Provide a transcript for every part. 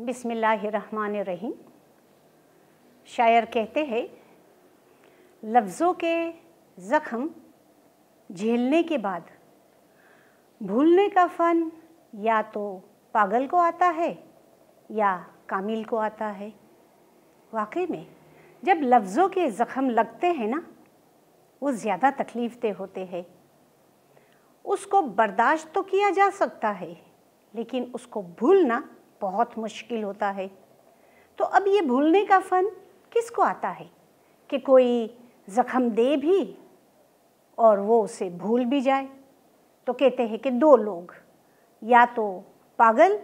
बिसमीम शायर कहते हैं लफ्ज़ों के ज़ख़म झेलने के बाद भूलने का फ़न या तो पागल को आता है या कामिल को आता है वाकई में जब लफ्ज़ों के ज़ख़म लगते हैं ना वो ज़्यादा तकलीफ़ दे होते हैं उसको बर्दाश्त तो किया जा सकता है लेकिन उसको भूलना बहुत मुश्किल होता है तो अब ये भूलने का फन किसको आता है कि कोई ज़ख्म दे भी और वो उसे भूल भी जाए तो कहते हैं कि दो लोग या तो पागल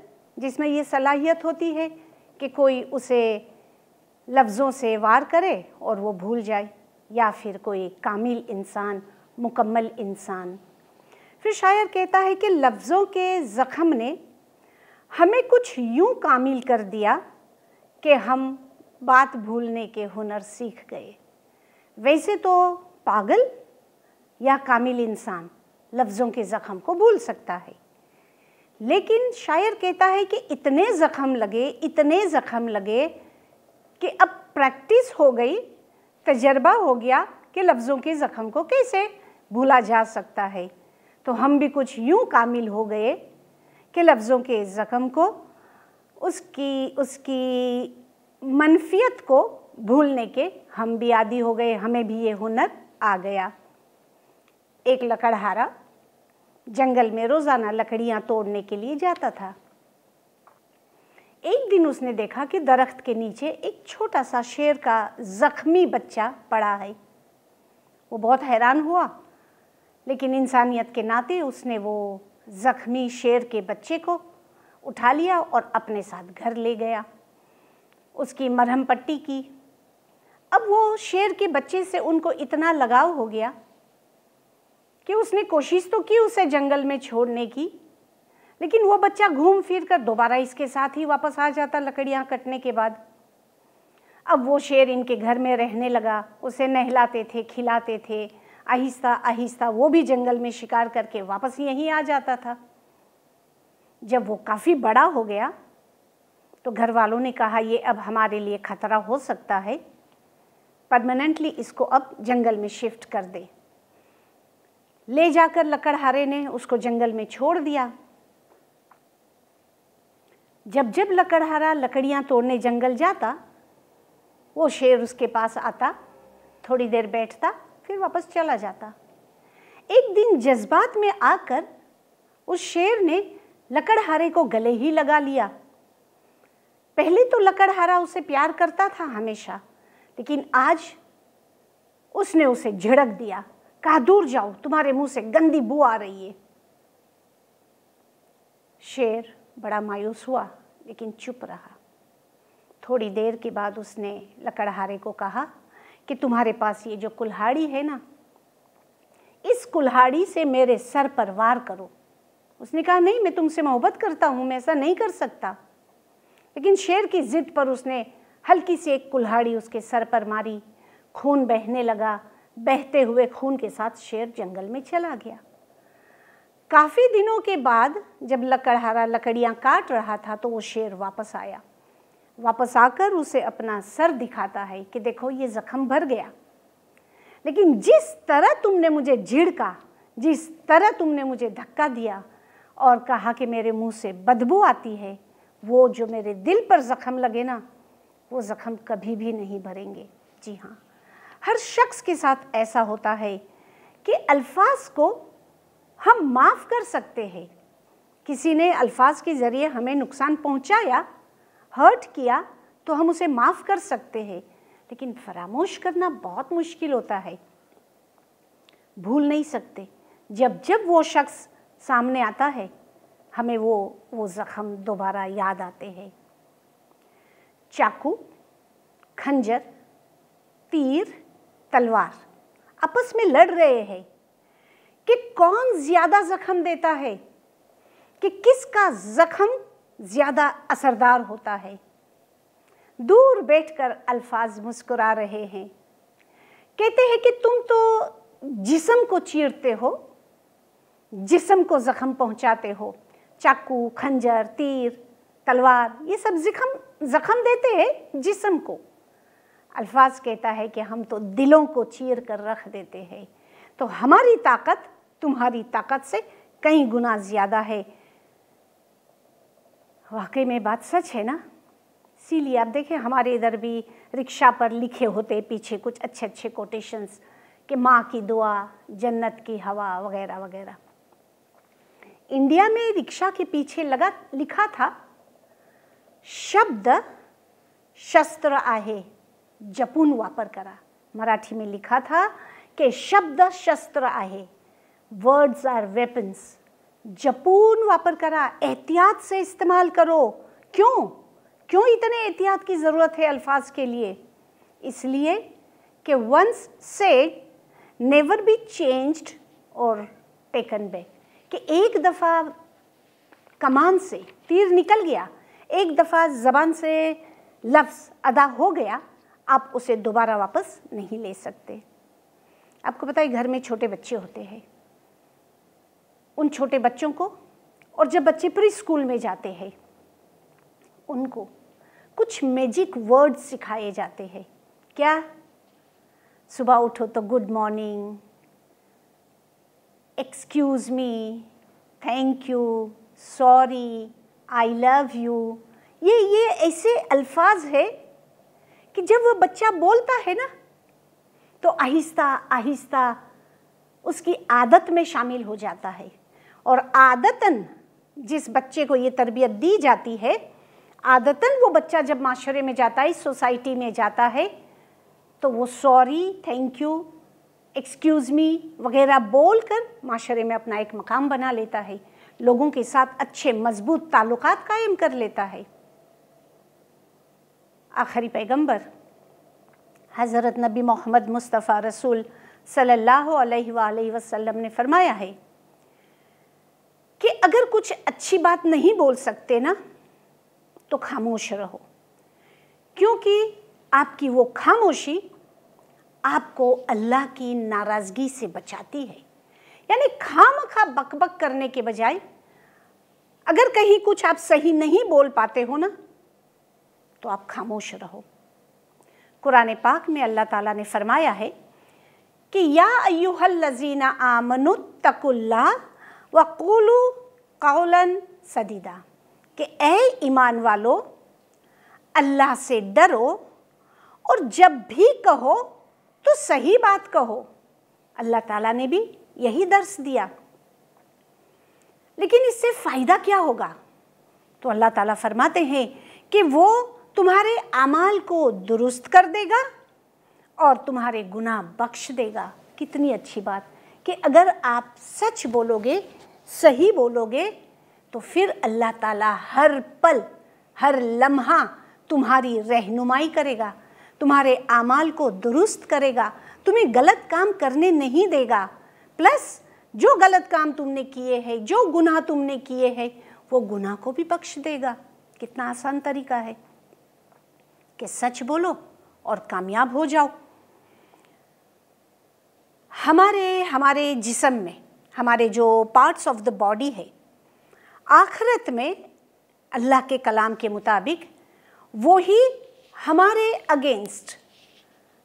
जिसमें ये सलाहियत होती है कि कोई उसे लफ्ज़ों से वार करे और वो भूल जाए या फिर कोई कामिल इंसान मुकम्मल इंसान फिर शायर कहता है कि लफ्ज़ों के ज़ख़म ने हमें कुछ यूं कामिल कर दिया कि हम बात भूलने के हुनर सीख गए वैसे तो पागल या कामिल इंसान लफ्ज़ों के ज़ख़म को भूल सकता है लेकिन शायर कहता है कि इतने ज़ख़म लगे इतने ज़ख़म लगे कि अब प्रैक्टिस हो गई तजर्बा हो गया कि लफ्ज़ों के ज़ख़म को कैसे भूला जा सकता है तो हम भी कुछ यूं कामिल हो गए के लफ्ज़ों के ज़ख़म को उसकी उसकी मनफियत को भूलने के हम भी आदि हो गए हमें भी ये हुनर आ गया एक लकड़हारा जंगल में रोज़ाना लकड़ियाँ तोड़ने के लिए जाता था एक दिन उसने देखा कि दरख्त के नीचे एक छोटा सा शेर का ज़ख्मी बच्चा पड़ा है वो बहुत हैरान हुआ लेकिन इंसानियत के नाते उसने वो ज़ख्मी शेर के बच्चे को उठा लिया और अपने साथ घर ले गया उसकी मरहम पट्टी की अब वो शेर के बच्चे से उनको इतना लगाव हो गया कि उसने कोशिश तो की उसे जंगल में छोड़ने की लेकिन वो बच्चा घूम फिर कर दोबारा इसके साथ ही वापस आ जाता लकड़ियाँ कटने के बाद अब वो शेर इनके घर में रहने लगा उसे नहलाते थे खिलाते थे आहिस्ता आहिस्ता वो भी जंगल में शिकार करके वापस यहीं आ जाता था जब वो काफ़ी बड़ा हो गया तो घर वालों ने कहा ये अब हमारे लिए खतरा हो सकता है परमानेंटली इसको अब जंगल में शिफ्ट कर दे ले जाकर लकड़हारे ने उसको जंगल में छोड़ दिया जब जब लकड़हारा लकड़ियाँ तोड़ने जंगल जाता वो शेर उसके पास आता थोड़ी देर बैठता फिर वापस चला जाता एक दिन जज्बात में आकर उस शेर ने लकड़हारे को गले ही लगा लिया पहले तो लकड़हारा उसे प्यार करता था हमेशा लेकिन आज उसने उसे झिड़क दिया कहा दूर जाओ तुम्हारे मुंह से गंदी बू आ रही है शेर बड़ा मायूस हुआ लेकिन चुप रहा थोड़ी देर के बाद उसने लकड़हारे को कहा कि तुम्हारे पास ये जो कुल्हाड़ी है ना इस कुल्हाड़ी से मेरे सर पर वार करो उसने कहा नहीं मैं तुमसे मोहब्बत करता हूँ मैं ऐसा नहीं कर सकता लेकिन शेर की ज़िद पर उसने हल्की सी एक कुल्हाड़ी उसके सर पर मारी खून बहने लगा बहते हुए खून के साथ शेर जंगल में चला गया काफ़ी दिनों के बाद जब लकड़हारा लकड़ियाँ काट रहा था तो वो शेर वापस आया वापस आकर उसे अपना सर दिखाता है कि देखो ये ज़ख्म भर गया लेकिन जिस तरह तुमने मुझे झिड़का जिस तरह तुमने मुझे धक्का दिया और कहा कि मेरे मुंह से बदबू आती है वो जो मेरे दिल पर ज़ख्म लगे ना वो ज़ख्म कभी भी नहीं भरेंगे जी हाँ हर शख्स के साथ ऐसा होता है कि अल्फाज को हम माफ़ कर सकते हैं किसी ने अल्फाज के ज़रिए हमें नुकसान पहुंचाया हर्ट किया तो हम उसे माफ़ कर सकते हैं लेकिन फरामोश करना बहुत मुश्किल होता है भूल नहीं सकते जब जब वो शख्स सामने आता है हमें वो वो जख्म दोबारा याद आते हैं चाकू खंजर तीर तलवार आपस में लड़ रहे हैं कि कौन ज़्यादा जख्म देता है कि किसका जख्म ज़्यादा असरदार होता है दूर बैठकर अल्फाज मुस्कुरा रहे हैं कहते हैं कि तुम तो जिसम को चीरते हो जिसम को ज़ख्म पहुंचाते हो चाकू खंजर तीर तलवार ये सब जख्म जख्म देते हैं जिसम को अल्फाज कहता है कि हम तो दिलों को चीर कर रख देते हैं तो हमारी ताकत तुम्हारी ताकत से कई गुना ज़्यादा है वाकई में बात सच है ना इसीलिए आप देखें हमारे इधर भी रिक्शा पर लिखे होते पीछे कुछ अच्छे अच्छे कोटेशंस कि माँ की दुआ जन्नत की हवा वगैरह वगैरह इंडिया में रिक्शा के पीछे लगा लिखा था शब्द शस्त्र आहे जपून वापर करा मराठी में लिखा था कि शब्द शस्त्र आहे वर्ड्स आर वेपन्स जपून वापर करा एहतियात से इस्तेमाल करो क्यों क्यों इतने एहतियात की ज़रूरत है अल्फाज के लिए इसलिए कि वंस से नेवर बी चेंज्ड और टेकन बैक कि एक दफ़ा कमान से तीर निकल गया एक दफ़ा ज़बान से लफ्ज़ अदा हो गया आप उसे दोबारा वापस नहीं ले सकते आपको पता है घर में छोटे बच्चे होते हैं उन छोटे बच्चों को और जब बच्चे प्री स्कूल में जाते हैं उनको कुछ मैजिक वर्ड्स सिखाए जाते हैं क्या सुबह उठो तो good morning excuse me thank you sorry I love you ये ये ऐसे अल्फाज है कि जब वो बच्चा बोलता है ना तो आहिस्ता आहिस्ता उसकी आदत में शामिल हो जाता है और आदतन जिस बच्चे को ये तरबियत दी जाती है आदतन वो बच्चा जब माशरे में जाता है सोसाइटी में जाता है तो वो sorry thank you excuse me वगैरह बोल कर माशरे में अपना एक मकाम बना लेता है लोगों के साथ अच्छे मजबूत ताल्लुक कायम कर लेता है आखिरी पैगंबर हज़रत नबी मोहम्मद मुस्तफ़ा रसूल सल्लल्लाहु अलैहि वसल्लम ने फरमाया है अगर कुछ अच्छी बात नहीं बोल सकते ना तो खामोश रहो क्योंकि आपकी वो खामोशी आपको अल्लाह की नाराज़गी से बचाती है यानी खाम खा बकबक करने के बजाय अगर कहीं कुछ आप सही नहीं बोल पाते हो ना तो आप खामोश रहो कुरान पाक में अल्लाह ताला ने फरमाया है कि या अयुहल लजीना आमनुत तकुल्ला वक़ुलू कौलन सदीदा कि ए ईमान वालों अल्लाह से डरो और जब भी कहो तो सही बात कहो अल्लाह ताला ने भी यही दर्श दिया लेकिन इससे फ़ायदा क्या होगा तो अल्लाह ताला फरमाते हैं कि वो तुम्हारे अमाल को दुरुस्त कर देगा और तुम्हारे गुनाह बख्श देगा कितनी अच्छी बात कि अगर आप सच बोलोगे सही बोलोगे तो फिर अल्लाह ताला हर पल हर लम्हा तुम्हारी रहनुमाई करेगा तुम्हारे आमाल को दुरुस्त करेगा तुम्हें गलत काम करने नहीं देगा प्लस जो गलत काम तुमने किए हैं जो गुनाह तुमने किए हैं वो गुनाह को भी बख्श देगा कितना आसान तरीका है कि सच बोलो और कामयाब हो जाओ हमारे हमारे जिसम में हमारे जो पार्ट्स ऑफ द बॉडी है आखरत में अल्लाह के कलाम के मुताबिक वो ही हमारे अगेंस्ट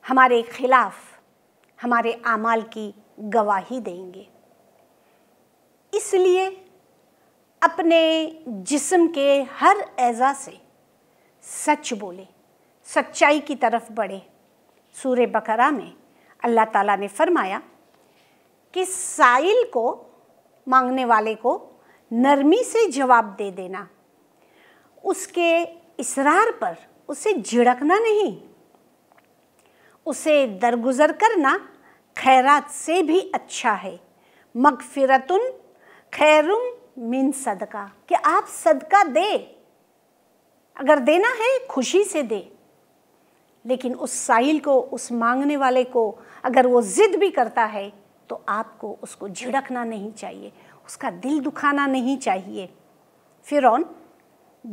हमारे ख़िलाफ़ हमारे आमाल की गवाही देंगे इसलिए अपने जिस्म के हर एज़ा से सच बोले सच्चाई की तरफ बढ़े सूर्य बकरा में अल्लाह ताला ने फरमाया कि साइल को मांगने वाले को नरमी से जवाब दे देना उसके इसरार पर उसे झिड़कना नहीं उसे दरगुजर करना खैरात से भी अच्छा है मगफिरतुन खैरुम मिन सदका कि आप सदका दे अगर देना है खुशी से दे लेकिन उस साहिल को उस मांगने वाले को अगर वो ज़िद भी करता है तो आपको उसको झिड़कना नहीं चाहिए उसका दिल दुखाना नहीं चाहिए फिर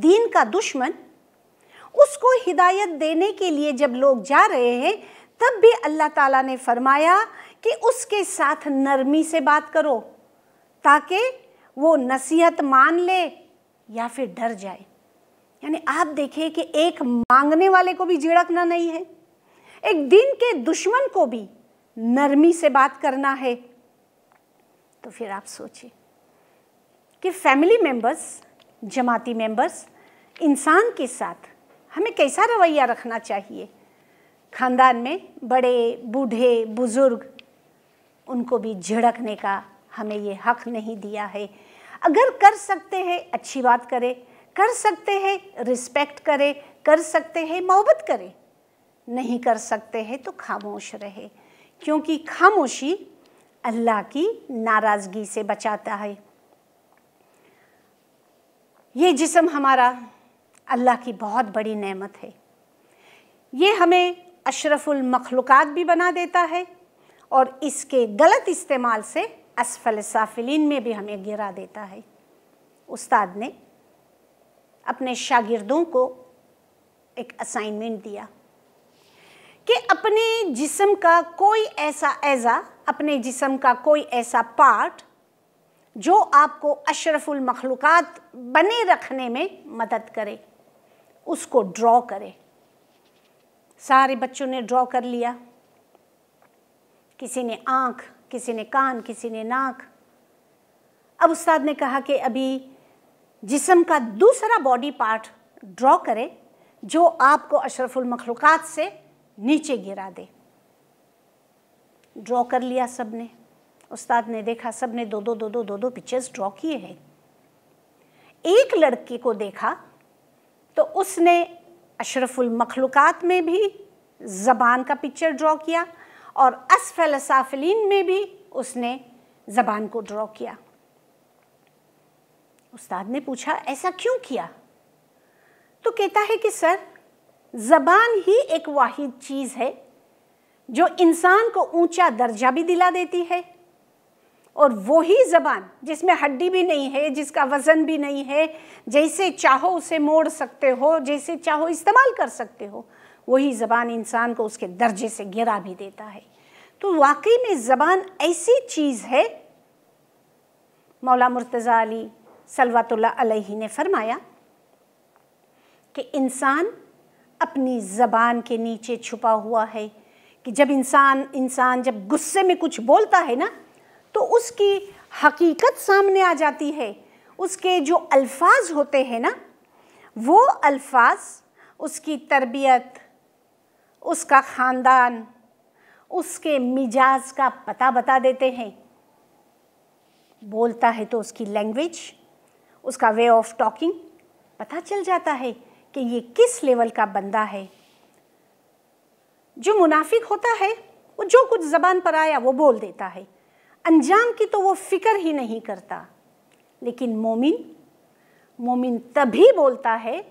दीन का दुश्मन उसको हिदायत देने के लिए जब लोग जा रहे हैं तब भी अल्लाह ताला ने फरमाया कि उसके साथ नरमी से बात करो ताकि वो नसीहत मान ले या फिर डर जाए यानी आप देखें कि एक मांगने वाले को भी झिड़कना नहीं है एक दिन के दुश्मन को भी नरमी से बात करना है तो फिर आप सोचिए कि फैमिली मेंबर्स जमाती मेंबर्स इंसान के साथ हमें कैसा रवैया रखना चाहिए खानदान में बड़े बूढ़े बुज़ुर्ग उनको भी झिड़कने का हमें ये हक नहीं दिया है अगर कर सकते हैं अच्छी बात करें कर सकते हैं रिस्पेक्ट करें कर सकते हैं मोहब्बत करें नहीं कर सकते हैं तो खामोश रहे क्योंकि खामोशी अल्लाह की नाराज़गी से बचाता है ये जिसम हमारा अल्लाह की बहुत बड़ी नेमत है ये हमें अशरफुल मखलूक़ात भी बना देता है और इसके गलत इस्तेमाल से असफल साफिलीन में भी हमें गिरा देता है उस्ताद ने अपने शागिर्दों को एक असाइनमेंट दिया कि अपने जिसम का कोई ऐसा ऐज़ा अपने जिसम का कोई ऐसा पार्ट जो आपको अशरफुल मखलूक़ात बने रखने में मदद करे उसको ड्रॉ करे सारे बच्चों ने ड्रॉ कर लिया किसी ने आँख किसी ने कान किसी ने नाक अब उस्ताद ने कहा कि अभी जिसम का दूसरा बॉडी पार्ट ड्रॉ करे जो आपको अशरफुल मखलूक़ात से नीचे गिरा दे ड्रॉ कर लिया सब ने उस्ताद ने देखा सब ने दो दो दो दो दो दो पिक्चर्स ड्रॉ किए हैं एक लड़की को देखा तो उसने अशरफुल मखलूक़ात में भी ज़बान का पिक्चर ड्रॉ किया और असफल साफलिन में भी उसने ज़बान को ड्रॉ किया उस्ताद ने पूछा ऐसा क्यों किया तो कहता है कि सर ज़बान ही एक वाहिद चीज़ है जो इंसान को ऊंचा दर्जा भी दिला देती है और वही ज़बान जिसमें हड्डी भी नहीं है जिसका वज़न भी नहीं है जैसे चाहो उसे मोड़ सकते हो जैसे चाहो इस्तेमाल कर सकते हो वही ज़बान इंसान को उसके दर्जे से गिरा भी देता है तो वाकई में ज़बान ऐसी चीज़ है मौला मुर्तज़ा अली सलवातुल्ला ने फरमाया कि इंसान अपनी ज़बान के नीचे छुपा हुआ है कि जब इंसान इंसान जब गुस्से में कुछ बोलता है ना तो उसकी हकीकत सामने आ जाती है उसके जो अल्फाज होते हैं ना वो अल्फाज उसकी तरबियत उसका ख़ानदान उसके मिजाज का पता बता देते हैं बोलता है तो उसकी लैंग्वेज उसका वे ऑफ टॉकिंग पता चल जाता है कि ये किस लेवल का बंदा है जो मुनाफिक होता है वो जो कुछ ज़बान पर आया वो बोल देता है अंजाम की तो वो फ़िक्र ही नहीं करता लेकिन मोमिन मोमिन तभी बोलता है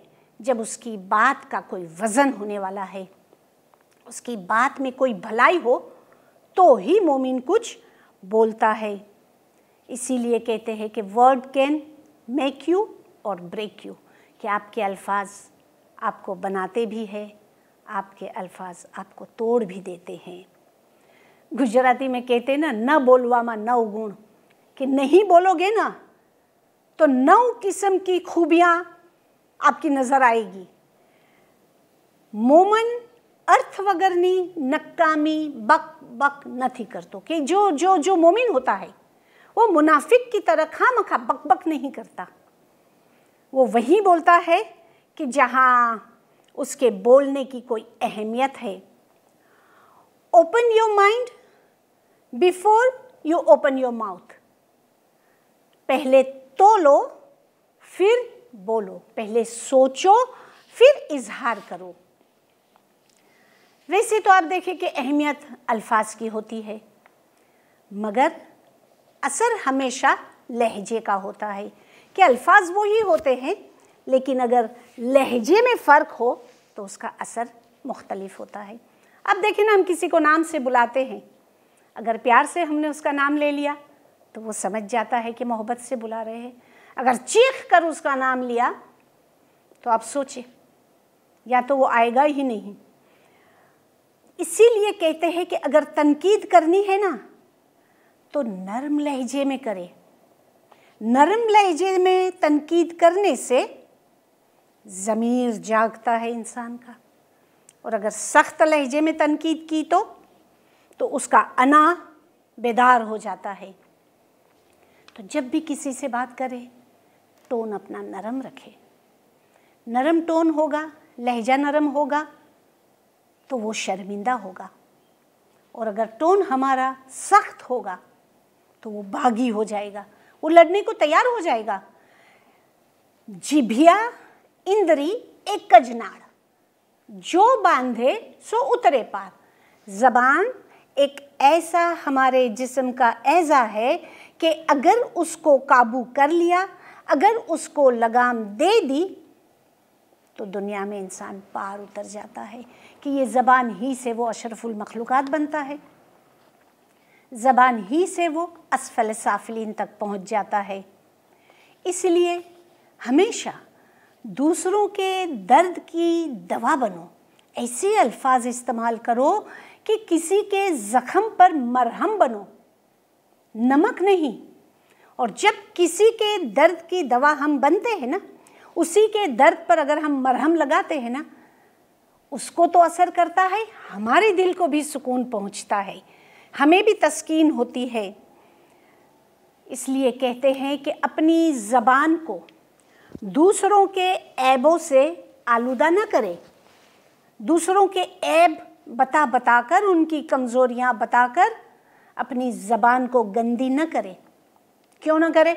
जब उसकी बात का कोई वज़न होने वाला है उसकी बात में कोई भलाई हो तो ही मोमिन कुछ बोलता है इसीलिए कहते हैं कि वर्ड कैन मेक यू और ब्रेक यू कि आपके अल्फाज आपको बनाते भी है आपके अल्फाज आपको तोड़ भी देते हैं गुजराती में कहते ना न मा नव गुण कि नहीं बोलोगे ना तो नौ किस्म की खूबियाँ आपकी नज़र आएगी मोमन अर्थ वगरनी नकामी बक बक નથી કરતો कि जो जो जो मोमिन होता है वो मुनाफिक की तरह खाम खा बक बक नहीं करता वो वही बोलता है कि जहाँ उसके बोलने की कोई अहमियत है open your mind before you open your mouth पहले तो लो फिर बोलो पहले सोचो फिर इजहार करो वैसे तो आप देखें कि अहमियत अल्फाज की होती है मगर असर हमेशा लहजे का होता है कि अल्फाज वही होते हैं लेकिन अगर लहजे में फ़र्क हो तो उसका असर मुख्तलिफ होता है अब देखें ना हम किसी को नाम से बुलाते हैं अगर प्यार से हमने उसका नाम ले लिया तो वो समझ जाता है कि मोहब्बत से बुला रहे हैं अगर चीख कर उसका नाम लिया तो आप सोचें या तो वो आएगा ही नहीं इसीलिए कहते हैं कि अगर तनकीद करनी है ना तो नरम लहजे में करें नरम लहजे में तनकीद करने से ज़मीर जागता है इंसान का और अगर सख्त लहजे में तनकीद की तो तो उसका अना बेदार हो जाता है तो जब भी किसी से बात करें टोन अपना नरम रखे नरम टोन होगा लहजा नरम होगा तो वो शर्मिंदा होगा और अगर टोन हमारा सख्त होगा तो वो बागी हो जाएगा वो लड़ने को तैयार हो जाएगा जिभिया इंद्री एकज नाड़ जो बांधे सो उतरे पार ज़बान एक ऐसा हमारे जिस्म का ऐज़ा है कि अगर उसको काबू कर लिया अगर उसको लगाम दे दी तो दुनिया में इंसान पार उतर जाता है कि ये ज़बान ही से वो अशरफुल मखलूक बनता है ज़बान ही से वो असफल साफलिन तक पहुंच जाता है इसलिए हमेशा दूसरों के दर्द की दवा बनो ऐसे अल्फाज इस्तेमाल करो कि किसी के जख्म पर मरहम बनो नमक नहीं और जब किसी के दर्द की दवा हम बनते हैं ना उसी के दर्द पर अगर हम मरहम लगाते हैं ना उसको तो असर करता है हमारे दिल को भी सुकून पहुंचता है हमें भी तस्कीन होती है इसलिए कहते हैं कि अपनी ज़बान को दूसरों के ऐबों से आलूदा न करें दूसरों के ऐब बता बताकर उनकी कमज़ोरियाँ बताकर अपनी ज़बान को गंदी न करें क्यों ना करें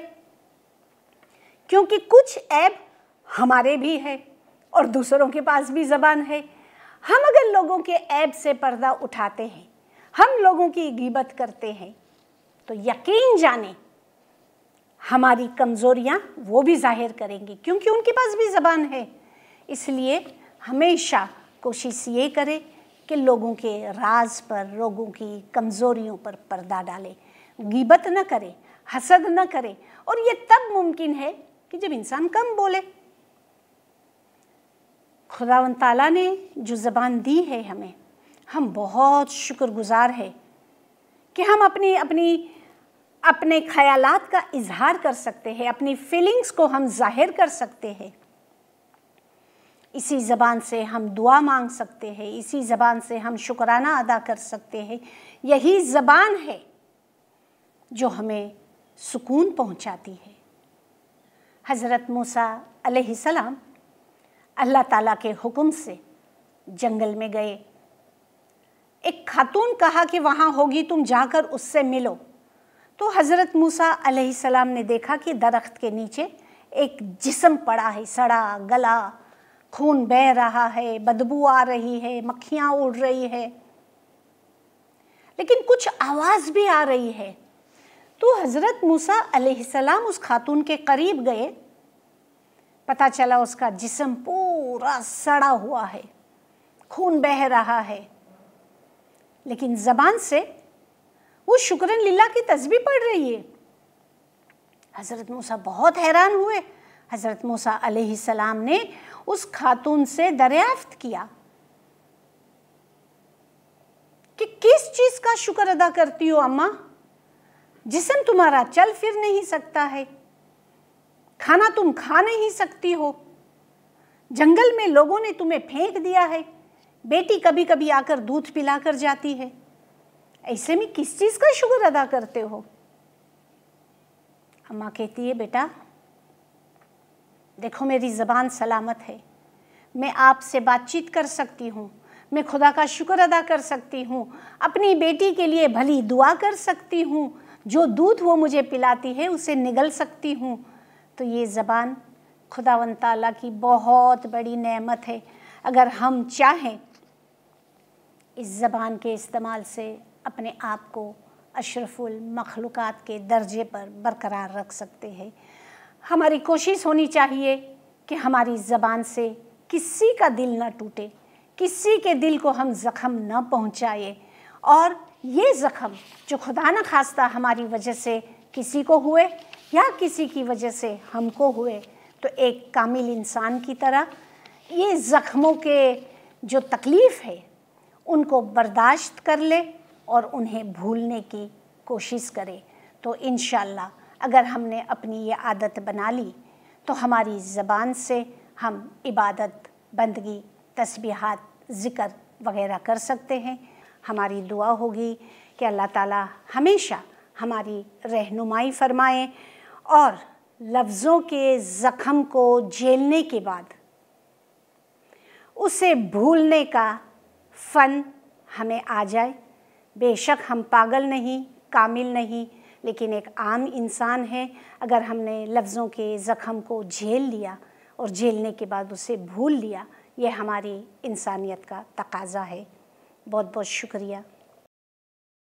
क्योंकि कुछ ऐब हमारे भी है और दूसरों के पास भी ज़बान है हम अगर लोगों के ऐब से पर्दा उठाते हैं हम लोगों की गिबत करते हैं तो यकीन जाने हमारी कमज़ोरियाँ वो भी जाहिर करेंगी क्योंकि उनके पास भी ज़बान है इसलिए हमेशा कोशिश ये करें कि लोगों के राज पर लोगों की कमज़ोरियों पर पर्दा डालें गिबत न करें हसद न करें और ये तब मुमकिन है कि जब इंसान कम बोले खुदावन ताला ने जो ज़बान दी है हमें हम बहुत शुक्रगुजार हैं कि हम अपनी अपनी अपने ख्यालात का इजहार कर सकते हैं अपनी फीलिंग्स को हम जाहिर कर सकते हैं इसी ज़बान से हम दुआ मांग सकते हैं इसी ज़बान से हम शुक्राना अदा कर सकते हैं यही ज़बान है जो हमें सुकून पहुंचाती है हज़रत मूसा सलाम अल्लाह ताला के हुक्म से जंगल में गए एक खातून कहा कि वहाँ होगी तुम जाकर उससे मिलो तो हज़रत मूसा सलाम ने देखा कि दरख्त के नीचे एक जिसम पड़ा है सड़ा गला खून बह रहा है बदबू आ रही है मक्खियाँ उड़ रही है लेकिन कुछ आवाज़ भी आ रही है तो हज़रत मूसा सलाम उस खातून के करीब गए पता चला उसका जिसम पूरा सड़ा हुआ है खून बह रहा है लेकिन ज़बान से वो शुक्रन लीला की तस्वीर पढ़ रही है हज़रत मूसा बहुत हैरान हुए हज़रत मूसा सलाम ने उस खातून से दरियाफ्त किया कि किस चीज़ का शुक्र अदा करती हो अम्मा जिसम तुम्हारा चल फिर नहीं सकता है खाना तुम खा नहीं सकती हो जंगल में लोगों ने तुम्हें फेंक दिया है बेटी कभी कभी आकर दूध पिलाकर जाती है ऐसे में किस चीज़ का शुक्र अदा करते हो अम्मा कहती है बेटा देखो मेरी ज़बान सलामत है मैं आपसे बातचीत कर सकती हूँ मैं खुदा का शुक्र अदा कर सकती हूँ अपनी बेटी के लिए भली दुआ कर सकती हूँ जो दूध वो मुझे पिलाती है उसे निगल सकती हूँ तो ये ज़बान वन ताला की बहुत बड़ी नेमत है अगर हम चाहें इस ज़बान के इस्तेमाल से अपने आप को अशरफुल मखलूक़ के दर्जे पर बरकरार रख सकते हैं हमारी कोशिश होनी चाहिए कि हमारी ज़बान से किसी का दिल ना टूटे किसी के दिल को हम ज़ख़म न पहुँचाए और ये ज़ख़म जो खुदा न खास्ता हमारी वजह से किसी को हुए या किसी की वजह से हमको हुए तो एक कामिल इंसान की तरह ये ज़ख़मों के जो तकलीफ़ है उनको बर्दाश्त कर ले और उन्हें भूलने की कोशिश करें तो इन अगर हमने अपनी ये आदत बना ली तो हमारी ज़बान से हम इबादत बंदगी तस्बीहात ज़िक्र वगैरह कर सकते हैं हमारी दुआ होगी कि अल्लाह ताला हमेशा हमारी रहनुमाई फरमाए और लफ्ज़ों के ज़ख़म को झेलने के बाद उसे भूलने का फ़न हमें आ जाए बेशक हम पागल नहीं कामिल नहीं लेकिन एक आम इंसान है अगर हमने लफ्ज़ों के ज़ख़म को झेल लिया और झेलने के बाद उसे भूल लिया यह हमारी इंसानियत का तकाजा है बहुत बहुत शुक्रिया